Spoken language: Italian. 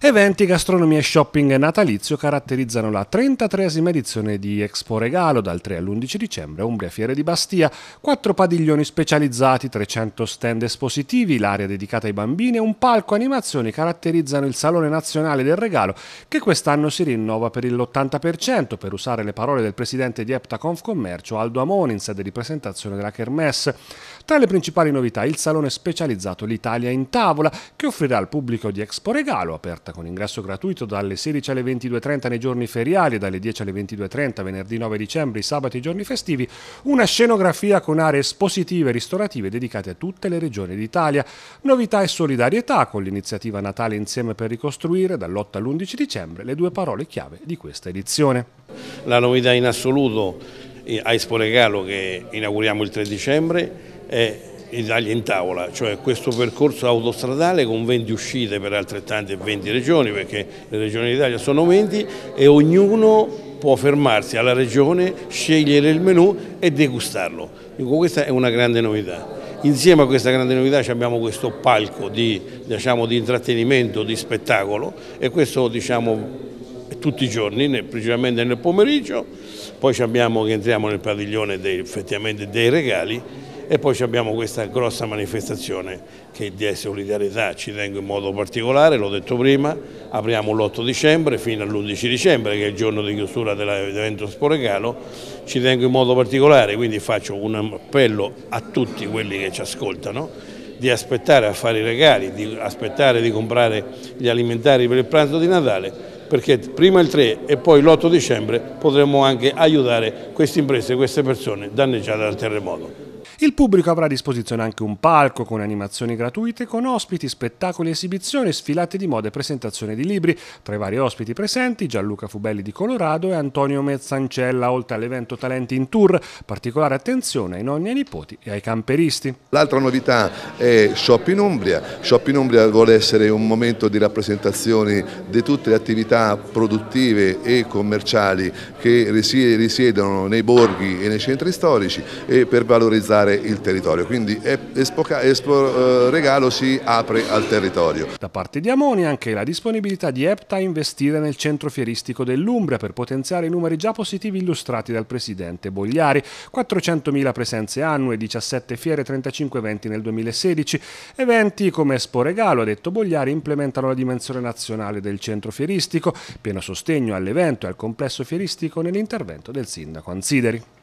Eventi, gastronomia, e shopping natalizio caratterizzano la 33esima edizione di Expo Regalo dal 3 all'11 dicembre a Umbria Fiere di Bastia. Quattro padiglioni specializzati, 300 stand espositivi, l'area dedicata ai bambini e un palco animazioni caratterizzano il Salone Nazionale del Regalo che quest'anno si rinnova per l'80% per usare le parole del presidente di Eptaconf Commercio Aldo Amoni in sede di presentazione della Kermesse. Tra le principali novità il salone specializzato L'Italia in tavola che offrirà al pubblico di Expo Regalo aperto offerta con ingresso gratuito dalle 16 alle 22.30 nei giorni feriali e dalle 10 alle 22.30 venerdì 9 dicembre, sabato e i giorni festivi, una scenografia con aree espositive e ristorative dedicate a tutte le regioni d'Italia. Novità e solidarietà con l'iniziativa Natale Insieme per ricostruire dall'8 all'11 dicembre le due parole chiave di questa edizione. La novità in assoluto eh, a Espo Regalo che inauguriamo il 3 dicembre è Italia in tavola, cioè questo percorso autostradale con 20 uscite per altrettante 20 regioni, perché le regioni d'Italia sono 20 e ognuno può fermarsi alla regione, scegliere il menù e degustarlo. Dico, questa è una grande novità. Insieme a questa grande novità abbiamo questo palco di, diciamo, di intrattenimento, di spettacolo e questo diciamo, tutti i giorni, principalmente nel pomeriggio, poi abbiamo che entriamo nel padiglione dei, effettivamente dei regali e poi abbiamo questa grossa manifestazione che il DS Solidarietà ci tengo in modo particolare, l'ho detto prima, apriamo l'8 dicembre fino all'11 dicembre che è il giorno di chiusura dell'evento Sporegalo, ci tengo in modo particolare, quindi faccio un appello a tutti quelli che ci ascoltano di aspettare a fare i regali, di aspettare di comprare gli alimentari per il pranzo di Natale perché prima il 3 e poi l'8 dicembre potremo anche aiutare queste imprese, queste persone danneggiate dal terremoto. Il pubblico avrà a disposizione anche un palco con animazioni gratuite, con ospiti, spettacoli, esibizioni, sfilate di moda e presentazione di libri. Tra i vari ospiti presenti Gianluca Fubelli di Colorado e Antonio Mezzancella, oltre all'evento Talenti in Tour, particolare attenzione ai nonni e ai nipoti e ai camperisti. L'altra novità è Shop in Umbria. Shop in Umbria vuole essere un momento di rappresentazione di tutte le attività produttive e commerciali che risiedono nei borghi e nei centri storici e per valorizzare valutare il territorio, quindi Expo, Expo eh, Regalo si apre al territorio. Da parte di Amoni anche la disponibilità di EPTA a investire nel centro fieristico dell'Umbria per potenziare i numeri già positivi illustrati dal presidente Bogliari, 400.000 presenze annue, 17 fiere, 35 eventi nel 2016, eventi come Expo Regalo, ha detto Bogliari, implementano la dimensione nazionale del centro fieristico, pieno sostegno all'evento e al complesso fieristico nell'intervento del sindaco Ansideri.